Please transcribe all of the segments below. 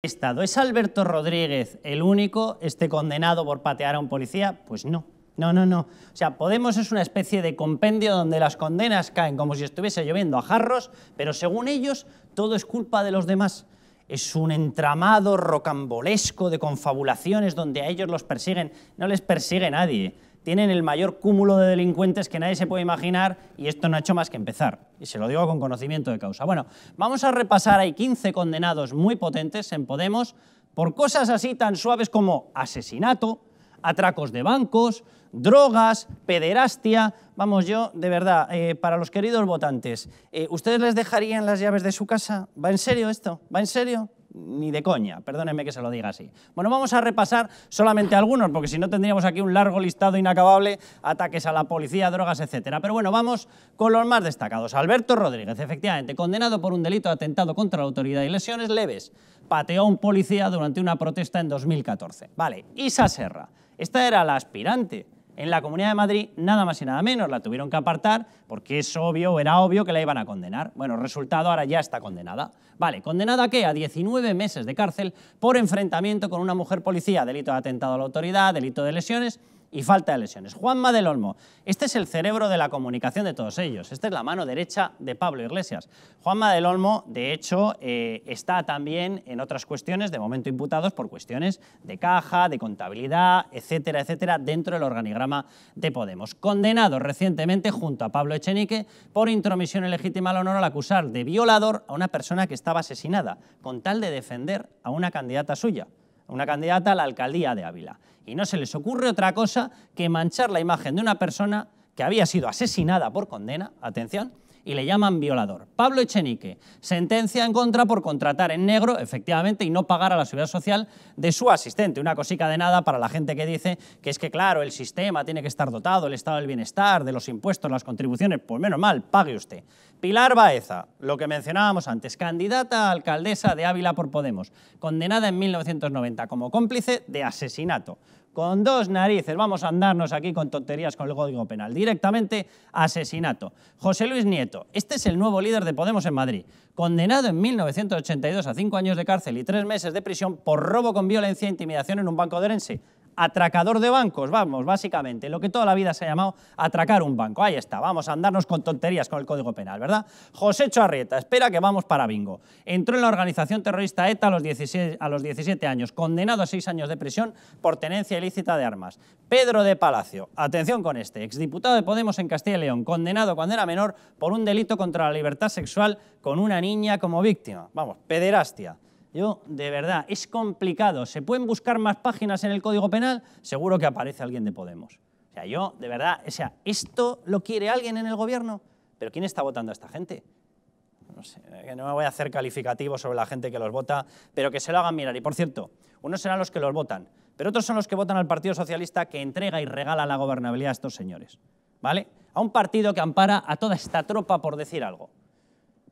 ¿Es Alberto Rodríguez el único este condenado por patear a un policía? Pues no. No, no, no. O sea, Podemos es una especie de compendio donde las condenas caen como si estuviese lloviendo a jarros, pero según ellos todo es culpa de los demás. Es un entramado rocambolesco de confabulaciones donde a ellos los persiguen. No les persigue nadie. ¿eh? tienen el mayor cúmulo de delincuentes que nadie se puede imaginar y esto no ha hecho más que empezar. Y se lo digo con conocimiento de causa. Bueno, vamos a repasar, hay 15 condenados muy potentes en Podemos por cosas así tan suaves como asesinato, atracos de bancos, drogas, pederastia. Vamos, yo, de verdad, eh, para los queridos votantes, eh, ¿ustedes les dejarían las llaves de su casa? ¿Va en serio esto? ¿Va en serio? ni de coña, perdónenme que se lo diga así. Bueno, vamos a repasar solamente algunos, porque si no tendríamos aquí un largo listado inacabable, ataques a la policía, drogas, etcétera. Pero bueno, vamos con los más destacados. Alberto Rodríguez, efectivamente, condenado por un delito de atentado contra la autoridad y lesiones leves, pateó a un policía durante una protesta en 2014. Vale, Isa Serra, esta era la aspirante en la Comunidad de Madrid, nada más y nada menos, la tuvieron que apartar porque es obvio, era obvio que la iban a condenar. Bueno, resultado, ahora ya está condenada. Vale, ¿condenada a qué? A 19 meses de cárcel por enfrentamiento con una mujer policía, delito de atentado a la autoridad, delito de lesiones y falta de lesiones. Juanma del Olmo, este es el cerebro de la comunicación de todos ellos, esta es la mano derecha de Pablo Iglesias. Juanma del Olmo, de hecho, eh, está también en otras cuestiones, de momento imputados por cuestiones de caja, de contabilidad, etcétera, etcétera, dentro del organigrama de Podemos. Condenado recientemente junto a Pablo Echenique por intromisión ilegítima al honor al acusar de violador a una persona que estaba asesinada, con tal de defender a una candidata suya una candidata a la alcaldía de Ávila. Y no se les ocurre otra cosa que manchar la imagen de una persona que había sido asesinada por condena, atención, y le llaman violador. Pablo Echenique, sentencia en contra por contratar en negro, efectivamente, y no pagar a la seguridad social de su asistente. Una cosica de nada para la gente que dice que es que, claro, el sistema tiene que estar dotado, el estado del bienestar, de los impuestos, las contribuciones, pues menos mal, pague usted. Pilar Baeza, lo que mencionábamos antes, candidata a alcaldesa de Ávila por Podemos, condenada en 1990 como cómplice de asesinato con dos narices. Vamos a andarnos aquí con tonterías con el Código Penal. Directamente, asesinato. José Luis Nieto, este es el nuevo líder de Podemos en Madrid, condenado en 1982 a cinco años de cárcel y tres meses de prisión por robo con violencia e intimidación en un banco de Orense atracador de bancos, vamos, básicamente, lo que toda la vida se ha llamado atracar un banco. Ahí está, vamos a andarnos con tonterías con el Código Penal, ¿verdad? José Choarrieta, espera que vamos para bingo. Entró en la organización terrorista ETA a los, a los 17 años, condenado a 6 años de prisión por tenencia ilícita de armas. Pedro de Palacio, atención con este, exdiputado de Podemos en Castilla y León, condenado cuando era menor por un delito contra la libertad sexual con una niña como víctima. Vamos, pederastia. Yo, de verdad, es complicado. Se pueden buscar más páginas en el Código Penal, seguro que aparece alguien de Podemos. O sea, yo, de verdad, o sea, ¿esto lo quiere alguien en el gobierno? ¿Pero quién está votando a esta gente? No sé, eh, no me voy a hacer calificativo sobre la gente que los vota, pero que se lo hagan mirar. Y por cierto, unos serán los que los votan, pero otros son los que votan al Partido Socialista que entrega y regala la gobernabilidad a estos señores. ¿Vale? A un partido que ampara a toda esta tropa por decir algo.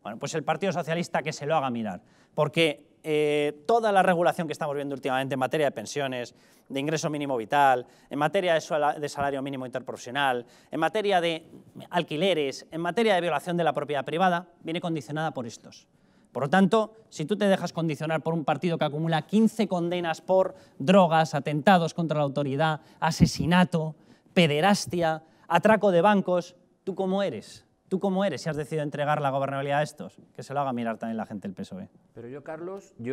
Bueno, pues el Partido Socialista que se lo haga mirar. Porque eh, toda la regulación que estamos viendo últimamente en materia de pensiones, de ingreso mínimo vital, en materia de salario mínimo interprofesional, en materia de alquileres, en materia de violación de la propiedad privada, viene condicionada por estos. Por lo tanto, si tú te dejas condicionar por un partido que acumula 15 condenas por drogas, atentados contra la autoridad, asesinato, pederastia, atraco de bancos, ¿tú cómo eres? ¿Tú cómo eres si has decidido entregar la gobernabilidad a estos? Que se lo haga mirar también la gente del PSOE. Pero yo, Carlos, yo...